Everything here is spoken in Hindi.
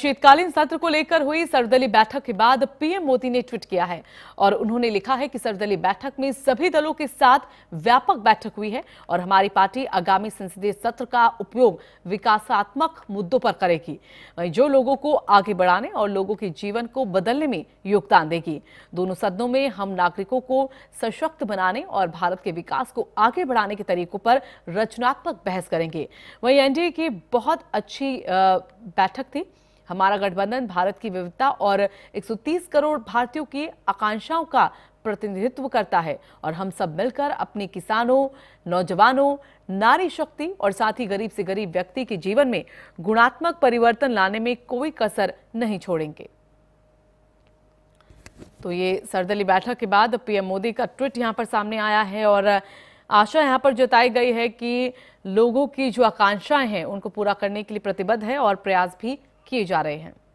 शीतकालीन सत्र को लेकर हुई सर्वदलीय बैठक के बाद पीएम मोदी ने ट्वीट किया है और उन्होंने लिखा है कि सर्वदलीय बैठक में सभी दलों के साथ व्यापक बैठक हुई है और हमारी पार्टी आगामी संसदीय सत्र का उपयोग विकासात्मक मुद्दों पर करेगी जो लोगों को आगे बढ़ाने और लोगों के जीवन को बदलने में योगदान देगी दोनों सदनों में हम नागरिकों को सशक्त बनाने और भारत के विकास को आगे बढ़ाने के तरीकों पर रचनात्मक बहस करेंगे वहीं एनडीए की बहुत अच्छी बैठक थी हमारा गठबंधन भारत की विविधता और 130 करोड़ भारतीयों की आकांक्षाओं का प्रतिनिधित्व करता है और हम सब मिलकर अपने किसानों नौजवानों नारी शक्ति और साथ ही गरीब से गरीब व्यक्ति के जीवन में गुणात्मक परिवर्तन लाने में कोई कसर नहीं छोड़ेंगे तो ये सरदली बैठक के बाद पीएम मोदी का ट्वीट यहाँ पर सामने आया है और आशा यहाँ पर जताई गई है कि लोगों की जो आकांक्षाएं हैं उनको पूरा करने के लिए प्रतिबद्ध है और प्रयास भी किए जा रहे हैं